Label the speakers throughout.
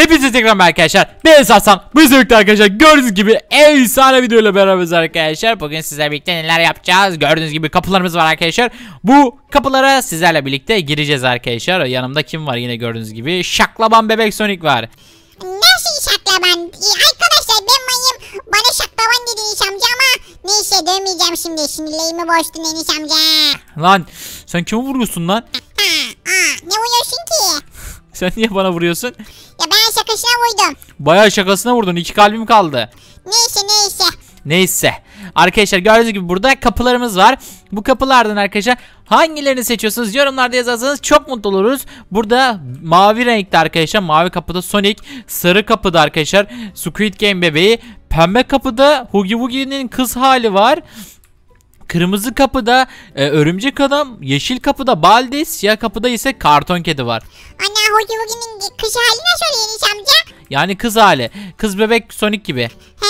Speaker 1: Hepinize tekrar arkadaşlar ben Sarsan Bu birlikte arkadaşlar gördüğünüz gibi efsane videoyla beraberiz arkadaşlar Bugün sizlerle birlikte neler yapacağız Gördüğünüz gibi kapılarımız var arkadaşlar Bu kapılara sizlerle birlikte gireceğiz arkadaşlar Yanımda kim var yine gördüğünüz gibi Şaklaban Bebek Sonic var
Speaker 2: Nasıl şaklaban? Ee, arkadaşlar ben mayım bana şaklaban dedi Enis amca ama Neyse dövmeyeceğim şimdi sinirlerimi bozdun Enis amca
Speaker 1: Lan sen kimi vuruyorsun lan? Ha,
Speaker 2: ha, ne vuruyorsun ki?
Speaker 1: sen niye bana vuruyorsun?
Speaker 2: şakasına vurdum.
Speaker 1: Bayağı şakasına vurdun. İki kalbim kaldı.
Speaker 2: Neyse neyse.
Speaker 1: Neyse. Arkadaşlar gördüğünüz gibi burada kapılarımız var. Bu kapılardan arkadaşlar hangilerini seçiyorsunuz yorumlarda yazarsanız çok mutlu oluruz. Burada mavi renkli arkadaşlar mavi kapıda Sonic, sarı kapıda arkadaşlar Squid Game bebeği, pembe kapıda Hugi Wugi'nin kız hali var. Kırmızı kapıda e, örümcek adam, yeşil kapıda Baldi, siyah kapıda ise karton kedi var.
Speaker 2: Anne, hoca bugünün kış hali nasıl oluyor Enis amca?
Speaker 1: Yani kız hali. Kız bebek Sonic gibi. He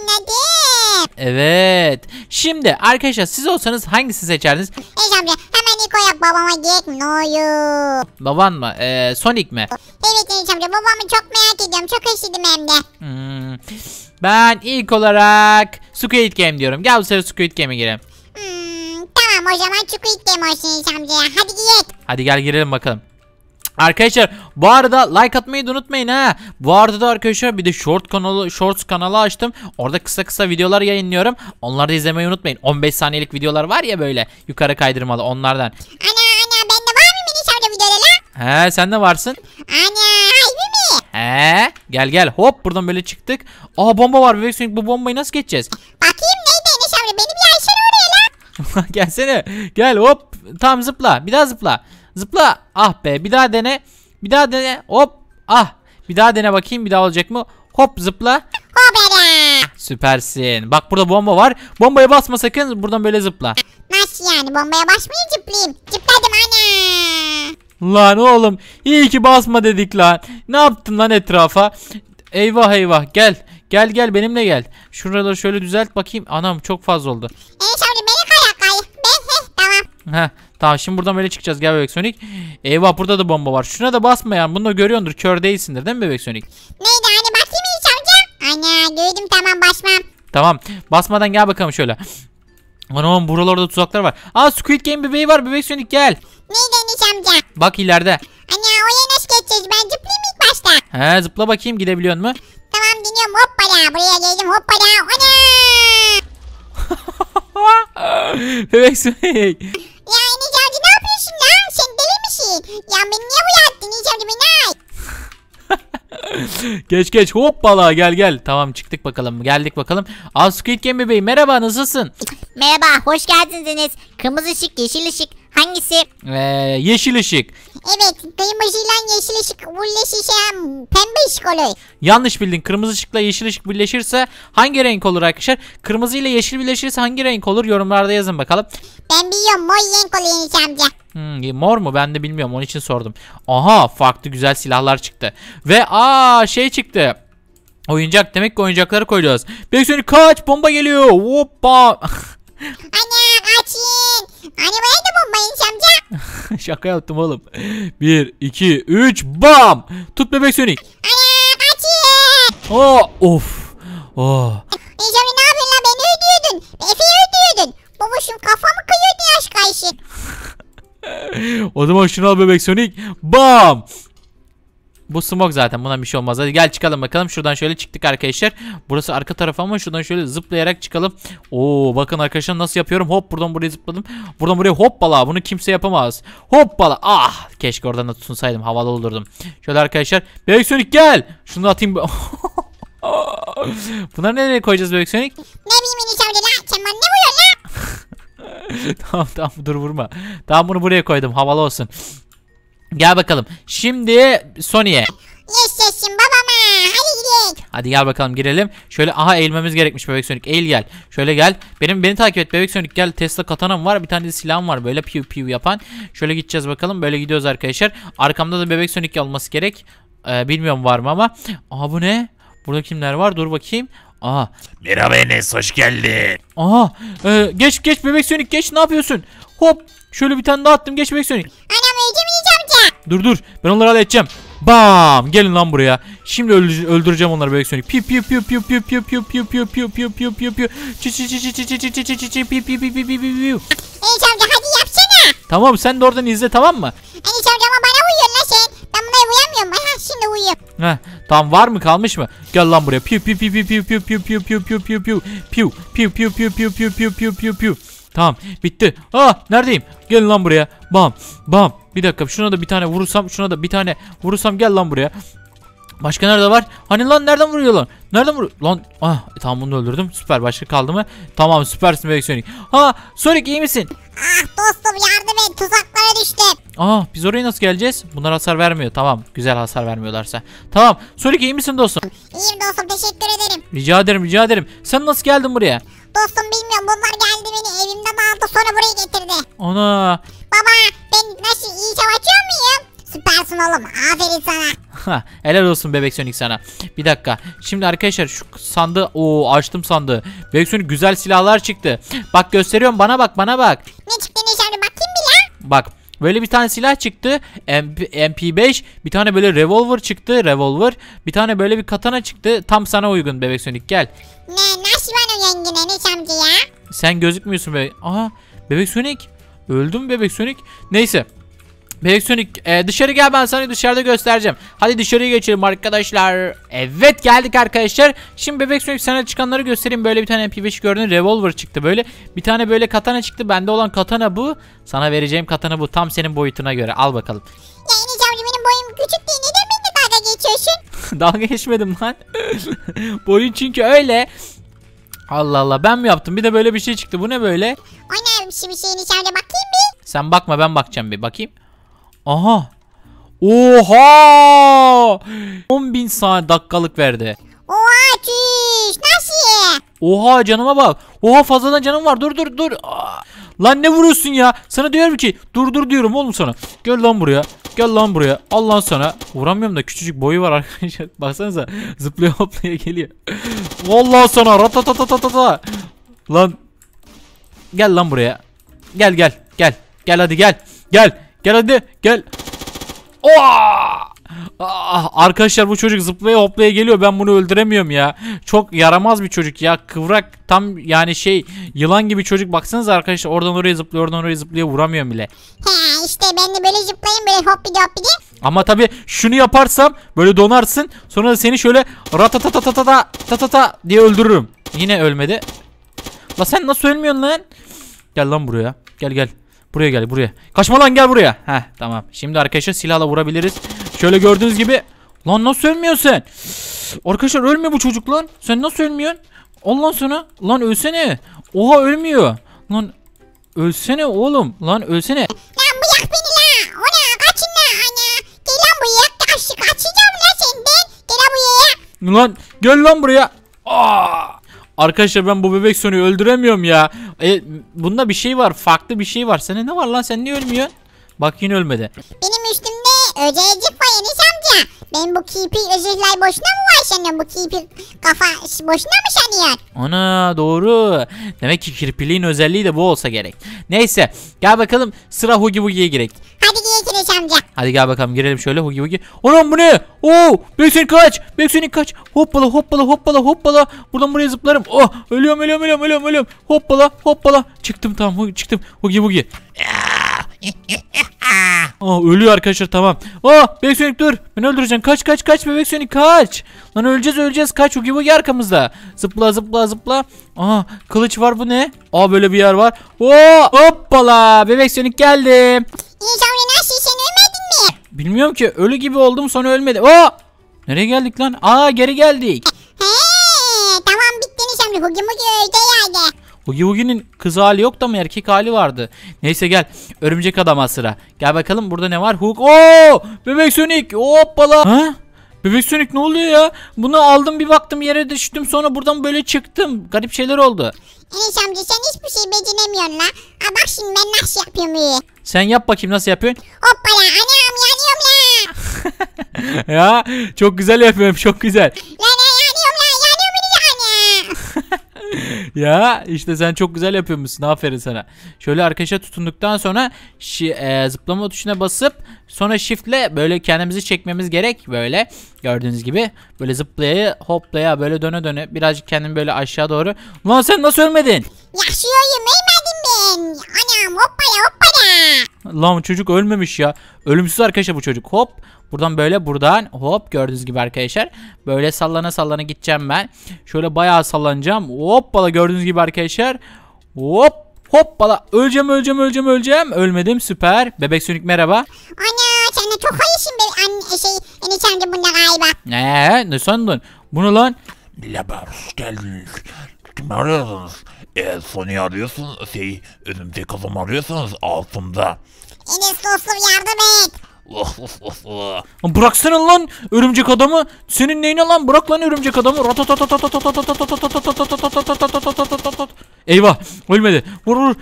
Speaker 2: anladım.
Speaker 1: Evet. Şimdi arkadaşlar siz olsanız hangisini seçerdiniz?
Speaker 2: Enis amca hemen ilk babama gerek mi ne oluyor?
Speaker 1: Baban mı? Ee, Sonic mi?
Speaker 2: Evet Enis amca babamı çok merak ediyorum. Çok özledim hem de.
Speaker 1: Hmm. Ben ilk olarak Squid Game diyorum. Gel bu sefer Squid Game'e girelim.
Speaker 2: Hmm, tamam o zaman Squid Game olsun Enes amca. Hadi git.
Speaker 1: Hadi gel girelim bakalım. Arkadaşlar bu arada like atmayı da unutmayın ha. Bu arada da arkadaşlar bir de short kanalı shorts kanalı açtım. Orada kısa kısa videolar yayınlıyorum. Onları da izlemeyi unutmayın. 15 saniyelik videolar var ya böyle yukarı kaydırmalı onlardan. Ana ana bende var mı mini şarjı videoları? He sen de varsın. Ana He? Gel gel hop buradan böyle çıktık. Aa bomba var bebek sönük bu bombayı nasıl geçeceğiz?
Speaker 2: Bakayım neydi Enes abi benim yaşar oraya lan.
Speaker 1: Gelsene gel hop tam zıpla bir daha zıpla. Zıpla ah be bir daha dene bir daha dene hop ah bir daha dene bakayım bir daha olacak mı? Hop zıpla. Hopera. Süpersin. Bak burada bomba var. Bombaya basma sakın. Buradan böyle zıpla.
Speaker 2: Nasıl yani? Bombaya basmayı zıplayayım. Zıp
Speaker 1: Lan oğlum iyi ki basma dedik lan. Ne yaptın lan etrafa? Eyvah eyvah gel. Gel gel benimle gel. Şuraları şöyle düzelt bakayım. Anam çok fazla oldu. Eş ee, beni koyak kay. tamam. Heh tamam şimdi buradan böyle çıkacağız gel bebek Sonic. Eyvah burada da bomba var. Şuna da basma yani bunu da görüyordur kör değilsindir değil mi bebek Sonic? Neydi
Speaker 2: Anne hani basayım mı amca? Anne gördüm tamam basmam.
Speaker 1: Tamam basmadan gel bakalım şöyle. Anam buralarda tuzaklar var. Aa Squid Game bebeği var bebek Sonic gel.
Speaker 2: Neydi amca.
Speaker 1: Bak ileride. Ana
Speaker 2: oraya nasıl geçeceğiz? Ben zıplayayım ilk başta.
Speaker 1: He zıpla bakayım gidebiliyor mu?
Speaker 2: Tamam biniyorum hoppala. Buraya geldim hoppala. Ana.
Speaker 1: Bebek Sümeyk. Ya
Speaker 2: Enes amca ne yapıyorsun ya? Sen deli misin? Ya beni niye buraya attın Enes amca beni ay.
Speaker 1: geç geç hoppala gel gel. Tamam çıktık bakalım geldik bakalım. Al Squid Game bebeği merhaba nasılsın?
Speaker 2: Merhaba hoş geldiniz Enes. Kırmızı ışık yeşil ışık Hangisi?
Speaker 1: Ee, yeşil ışık.
Speaker 2: Evet kırmızıyla yeşil ışık birleşirse pembe ışık oluyor.
Speaker 1: Yanlış bildin. Kırmızı ışıkla yeşil ışık birleşirse hangi renk olur arkadaşlar? Kırmızı ile yeşil birleşirse hangi renk olur? Yorumlarda yazın bakalım.
Speaker 2: Ben biliyorum mor renk olur Enis amca.
Speaker 1: Hmm, mor mu? Ben de bilmiyorum. Onun için sordum. Aha farklı güzel silahlar çıktı. Ve aa şey çıktı. Oyuncak demek ki oyuncakları koyacağız. Bekleyin kaç bomba geliyor. Hoppa.
Speaker 2: Anne Arabaya da bomba inmiş şamca.
Speaker 1: Şaka yaptım oğlum. 1, 2, 3, bam. Tut bebek Sonic.
Speaker 2: Ana kaçıyor. Oh,
Speaker 1: of. Oh.
Speaker 2: Necami ne yapıyorsun lan beni ödüyordun. Efe'yi ödüyordun. Babuşum kafamı kıyıyordu yaş karşı.
Speaker 1: o zaman şunu al bebek Sonic. Bam. Bu smog zaten buna bir şey olmaz. Hadi gel çıkalım bakalım. Şuradan şöyle çıktık arkadaşlar. Burası arka taraf ama şuradan şöyle zıplayarak çıkalım. Oo bakın arkadaşlar nasıl yapıyorum. Hop buradan buraya zıpladım. Buradan buraya hoppala bunu kimse yapamaz. Hoppala ah keşke oradan da tutunsaydım havalı olurdum. Şöyle arkadaşlar. Bebek Sonic gel. Şunu atayım. Bunları nereye koyacağız Bebek Sonic? Ne bileyim inşallah la. ne vuruyor la? tamam tamam dur vurma. Tamam bunu buraya koydum havalı olsun. Gel bakalım. Şimdi Sony'e. Yaşasın babama. Hadi gidelim. Hadi gel bakalım girelim. Şöyle aha eğilmemiz gerekmiş bebek Sonic. Eğil gel. Şöyle gel. Benim beni takip et bebek Sonic gel. Tesla katanam var. Bir tane de silahım var böyle piu piu yapan. Şöyle gideceğiz bakalım. Böyle gidiyoruz arkadaşlar. Arkamda da bebek Sonic olması gerek. Ee, bilmiyorum var mı ama. Aha bu ne? Burada kimler var? Dur bakayım. Aha. Merhaba Enes hoş geldin. Aha. Ee, geç geç bebek Sonic geç ne yapıyorsun? Hop. Şöyle bir tane daha attım geç bebek Sonic. Anam öldürmeyeceğim. Dur dur. Ben onları halledeceğim. Bam! Gelin lan buraya. Şimdi öldüreceğim onları bebek sönük. Piu piu piu piu piu piu piu piu piu piu piu piu piu piu.
Speaker 2: Çi çi çi çi çi çi çi çi çi çi çi
Speaker 1: piu piu piu piu piu piu. Enes amca hadi yapsana. Tamam sen de oradan izle tamam mı?
Speaker 2: Enes amca ama bana uyuyorsun lan sen. Ben buna uyamıyorum. Ha şimdi uyuyorum.
Speaker 1: Heh, tamam var mı kalmış mı? Gel lan buraya. Piu piu piu piu piu piu piu piu piu piu piu piu. Piu piu piu piu piu piu piu piu piu piu. Tamam bitti. Aa neredeyim? Gelin lan buraya. Bam bam bir dakika şuna da bir tane vurursam şuna da bir tane vurursam gel lan buraya. Başka nerede var? Hani lan nereden vuruyor lan? Nereden vur? Lan ah e, tamam bunu öldürdüm. Süper başka kaldı mı? Tamam süpersin bebek Sonic. Ha Sonic iyi misin? Ah dostum yardım et tuzaklara düştüm. Aa ah, biz oraya nasıl geleceğiz? Bunlar hasar vermiyor tamam. Güzel hasar vermiyorlarsa. Tamam Sonic iyi misin dostum? İyiyim
Speaker 2: dostum teşekkür ederim.
Speaker 1: Rica ederim rica ederim. Sen nasıl geldin buraya?
Speaker 2: Dostum bilmiyorum bunlar geldi beni evimden aldı sonra buraya getirdi.
Speaker 1: Ana.
Speaker 2: Baba ben nasıl iyi savaşıyor muyum? Süpersin oğlum aferin sana.
Speaker 1: Helal olsun bebek Sonic sana. Bir dakika. Şimdi arkadaşlar şu sandığı o açtım sandığı. Bebek Sonic güzel silahlar çıktı. Bak gösteriyorum bana bak bana bak. Ne çıktı ne şimdi bakayım bir ya. Bak Böyle bir tane silah çıktı. MP, 5 Bir tane böyle revolver çıktı. Revolver. Bir tane böyle bir katana çıktı. Tam sana uygun bebek Sonic gel. Ne nasıl
Speaker 2: Memiş amca ya.
Speaker 1: Sen gözükmüyorsun bebek. Aha bebek Sonic. Öldü mü bebek Sonic? Neyse. Bebek Sonic e, dışarı gel ben sana dışarıda göstereceğim. Hadi dışarıya geçelim arkadaşlar. Evet geldik arkadaşlar. Şimdi Bebek Sonic sana çıkanları göstereyim. Böyle bir tane MP5 gördün revolver çıktı böyle. Bir tane böyle katana çıktı. Bende olan katana bu. Sana vereceğim katana bu. Tam senin boyutuna göre al bakalım. Yayın
Speaker 2: amca benim boyum küçük değil. Neden benimle dalga geçiyorsun?
Speaker 1: dalga geçmedim lan. Boyun çünkü öyle. Allah Allah ben mi yaptım? Bir de böyle bir şey çıktı. Bu ne böyle?
Speaker 2: O neymiş bir şeyin içeride bakayım
Speaker 1: bir. Sen bakma ben bakacağım bir bakayım. Aha. Oha! 10 bin saat dakikalık verdi.
Speaker 2: Oha çüş nasıl?
Speaker 1: Oha canıma bak. Oha fazladan canım var. Dur dur dur. Aa. Lan ne vuruyorsun ya? Sana diyorum ki dur dur diyorum oğlum sana. Gel lan buraya. Gel lan buraya. Allah sana. Vuramıyorum da küçücük boyu var arkadaşlar. Baksanıza zıplıyor hoplaya geliyor. Vallahi sana ratatatatata. Lan. Gel lan buraya. Gel gel. Gel. Gel hadi gel. Gel. Gel hadi. Gel. Oh! Ah, arkadaşlar bu çocuk zıplaya hoplaya geliyor. Ben bunu öldüremiyorum ya. Çok yaramaz bir çocuk ya. Kıvrak tam yani şey yılan gibi çocuk. Baksanız arkadaşlar oradan oraya zıplıyor oradan oraya zıplıyor. Vuramıyorum bile.
Speaker 2: He işte ben de böyle zıplayayım böyle hoppidi hoppidi.
Speaker 1: Ama tabii şunu yaparsam böyle donarsın. Sonra da seni şöyle ratatatatata tatata diye öldürürüm. Yine ölmedi. La sen nasıl ölmüyorsun lan? Gel lan buraya. Gel gel. Buraya gel buraya. Kaçma lan gel buraya. Heh tamam. Şimdi arkadaşlar silahla vurabiliriz. Şöyle gördüğünüz gibi. Lan nasıl ölmüyorsun sen? Arkadaşlar ölmüyor bu çocuk lan. Sen nasıl ölmüyorsun? Ondan sonra lan ölsene. Oha ölmüyor. Lan ölsene oğlum. Lan ölsene. Lan
Speaker 2: bıyak beni la. O ne? Kaçın la ana. Hani. Gel lan buraya. Kaçı, kaçacağım lan senden. Gel lan
Speaker 1: buraya. Lan gel lan buraya. Aa. Arkadaşlar ben bu bebek Sony'yi öldüremiyorum ya. E, bunda bir şey var. Farklı bir şey var. Sene ne var lan? Sen niye ölmüyorsun? Bak yine ölmedi. Benim
Speaker 2: üstümde Öcecik var Enes amca. Ben bu kipi özellikler boşuna mı var senin? Bu kipi kafa boşuna mı sanıyor?
Speaker 1: Ana doğru. Demek ki kirpiliğin özelliği de bu olsa gerek. Neyse gel bakalım sıra Hugi Bugi'ye girek. Hadi
Speaker 2: girelim Enes amca.
Speaker 1: Hadi gel bakalım girelim şöyle Hugi Hugi. Anam bu ne? Oo, Beksin kaç. Beksin kaç. Hoppala hoppala hoppala hoppala. Buradan buraya zıplarım. Oh ölüyorum ölüyorum ölüyorum ölüyorum ölüyorum. Hoppala hoppala. Çıktım tamam çıktım. Hugi Bugi. Ee, Aa ölüyor arkadaşlar tamam. Aa Bebek Sonic dur. Beni öldüreceksin. Kaç kaç kaç Bebek Sonic kaç. Lan öleceğiz öleceğiz. Kaç Ugi Bugi arkamızda. Zıpla zıpla zıpla. Aa kılıç var bu ne? Aa böyle bir yer var. Oo hoppala Bebek Sonic geldim. İyi
Speaker 2: yavru nasıl sen
Speaker 1: ölmedin mi? Bilmiyorum ki ölü gibi oldum sonra ölmedi. Aa nereye geldik lan? Aa geri geldik. He
Speaker 2: tamam bittiniz şimdi. Ugi Bugi öldü yerde.
Speaker 1: Bugün Boogie'nin kız hali yok da mı erkek hali vardı. Neyse gel. Örümcek adama sıra. Gel bakalım burada ne var? Hook. Oo! Bebek Sonic. Hoppala. Ha? Bebek Sonic ne oluyor ya? Bunu aldım bir baktım yere düştüm sonra buradan böyle çıktım. Garip şeyler oldu.
Speaker 2: Enes amca sen hiçbir şey beceremiyorsun la. Ha bak şimdi ben nasıl yapıyorum iyi.
Speaker 1: Sen yap bakayım nasıl yapıyorsun?
Speaker 2: Hoppala anam yanıyorum la. ya
Speaker 1: çok güzel yapıyorum çok güzel. La ya işte sen çok güzel yapıyormuşsun aferin sana. Şöyle arkadaşa tutunduktan sonra şi, e, zıplama tuşuna basıp sonra shiftle böyle kendimizi çekmemiz gerek böyle gördüğünüz gibi. Böyle zıplaya hoplaya böyle döne döne birazcık kendimi böyle aşağı doğru. Lan sen nasıl ölmedin? Ya
Speaker 2: Yaşıyorum ölmedim ben. Anam hoppala
Speaker 1: hoppala. Lan çocuk ölmemiş ya. Ölümsüz arkadaşa bu çocuk hop. Buradan böyle buradan hop gördüğünüz gibi arkadaşlar. Böyle sallana sallana gideceğim ben. Şöyle bayağı sallanacağım. Hoppala gördüğünüz gibi arkadaşlar. Hop hoppala öleceğim öleceğim öleceğim öleceğim. Ölmedim süper. Bebek sönük merhaba.
Speaker 2: Ana sen de çok iyisin be anne şey eni sandın bunda galiba.
Speaker 1: Ee ne sandın? Bunu lan.
Speaker 2: Merhaba hoş geldiniz. Kim arıyorsunuz? E, Sony arıyorsunuz şey önümde kazım arıyorsunuz altımda. Enes dostum yardım et. Oh,
Speaker 1: Bıraksana lan örümcek adamı. Senin neyin lan? Bırak lan örümcek adamı. Eyvah ölmedi. Vur vur.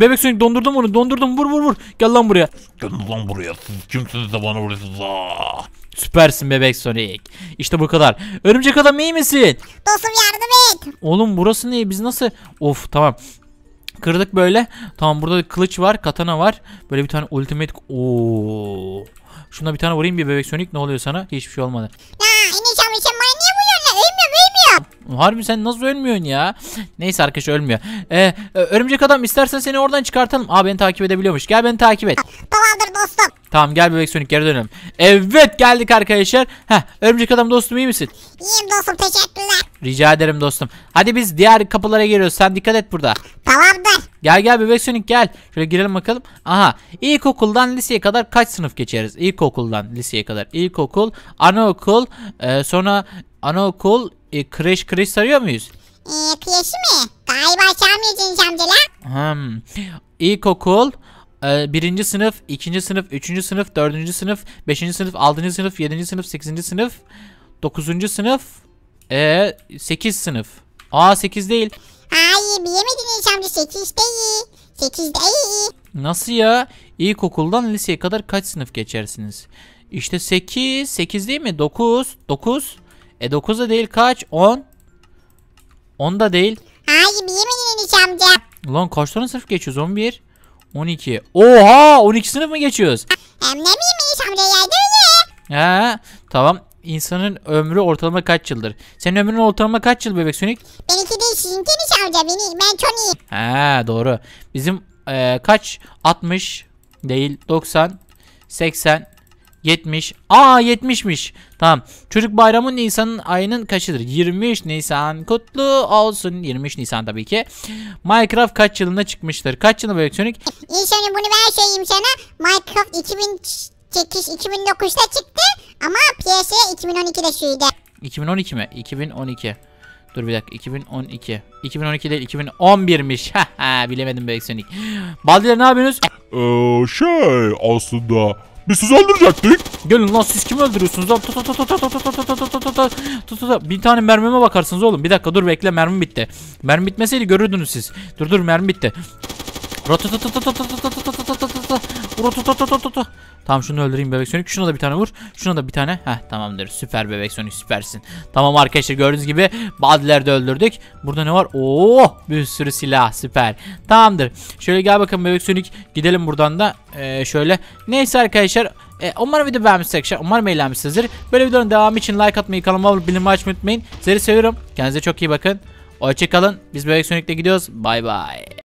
Speaker 1: Bebek Sonic dondurdum onu. Dondurdum. Vur vur vur. Gel lan buraya. Gel lan buraya. Siz kimsiniz de bana vuruyorsunuz? Süpersin bebek Sonic. İşte bu kadar. Örümcek adam iyi misin?
Speaker 2: Dostum yardım et.
Speaker 1: Oğlum burası ne? Biz nasıl? Of tamam. Kırdık böyle. Tamam burada kılıç var, katana var. Böyle bir tane ultimate. Oo. Şuna bir tane vurayım bir bebek Sonic ne oluyor sana? Hiçbir şey olmadı. Ya Harbi sen nasıl ölmüyorsun ya? Neyse arkadaş ölmüyor. Ee, e, örümcek adam istersen seni oradan çıkartalım. Aa beni takip edebiliyormuş. Gel beni takip et. Tamamdır dostum. Tamam gel bebek sönük geri dönelim. Evet geldik arkadaşlar. Heh örümcek adam dostum iyi misin? İyiyim dostum teşekkürler. Rica ederim dostum. Hadi biz diğer kapılara giriyoruz. Sen dikkat et burada. Tamamdır. Gel gel bebek sönük gel. Şöyle girelim bakalım. Aha ilkokuldan liseye kadar kaç sınıf geçeriz? İlkokuldan liseye kadar. İlkokul, anaokul, e, sonra anaokul, e, kreş kreş sarıyor muyuz?
Speaker 2: Ee, kreşi mi? Galiba sarmayacaksın amca la.
Speaker 1: Hmm. İlkokul, e, birinci sınıf, ikinci sınıf, üçüncü sınıf, dördüncü sınıf, beşinci sınıf, altıncı sınıf, yedinci sınıf, sekizinci sınıf, dokuzuncu sınıf, e, sekiz sınıf. Aa sekiz değil.
Speaker 2: Hayır bilemedin hiç amca sekiz değil. Sekiz değil.
Speaker 1: Nasıl ya? İlkokuldan liseye kadar kaç sınıf geçersiniz? İşte sekiz, sekiz değil mi? Dokuz, dokuz. E 9 da değil kaç? 10. 10 da değil. Hayır
Speaker 2: yemin Enis amca.
Speaker 1: Ulan kaç tane sınıf geçiyoruz? 11. 12. Oha 12 sınıf mı geçiyoruz?
Speaker 2: Hem ne bileyim Enis amca
Speaker 1: ya öyle. tamam. İnsanın ömrü ortalama kaç yıldır? Senin ömrün ortalama kaç yıl bebek sönük?
Speaker 2: Benimki de sizinki Enis amca beni. Ben çok iyi.
Speaker 1: Ha doğru. Bizim e, kaç? 60 değil 90 80 70. Aa 70'miş. Tamam. Çocuk bayramı Nisan'ın ayının kaçıdır? 23 Nisan kutlu olsun. 23 Nisan tabii ki. Minecraft kaç yılında çıkmıştır? Kaç yılında elektronik?
Speaker 2: İyi bunu ben şeyim sana. Minecraft 2008 2009'da çıktı ama piyasaya 2012'de sürdü.
Speaker 1: 2012 mi? 2012. Dur bir dakika 2012. 2012 değil 2011'miş. Bilemedim be elektronik. Baldiler ne yapıyorsunuz? Ee, şey aslında biz sizi öldürecektik. Gelin lan siz kimi öldürüyorsunuz Bir tane mermime bakarsınız oğlum. Bir dakika dur bekle mermi bitti. Mermi bitmeseydi görürdünüz siz. Dur dur mermi bitti. Tamam şunu öldüreyim bebek sonik, Şuna da bir tane vur. Şuna da bir tane. Heh tamamdır. Süper bebek sonik, süpersin. Tamam arkadaşlar gördüğünüz gibi badileri de öldürdük. Burada ne var? Oo bir sürü silah süper. Tamamdır. Şöyle gel bakalım bebek sonik, Gidelim buradan da. Ee, şöyle. Neyse arkadaşlar. E, umarım video beğenmişsiniz arkadaşlar. Umarım eğlenmişsinizdir. Böyle videonun devamı için like atmayı, kanalıma abone bildirim açmayı unutmayın. Sizi seviyorum. Kendinize çok iyi bakın. Hoşçakalın. Biz Bebek sonikle gidiyoruz. Bay bay.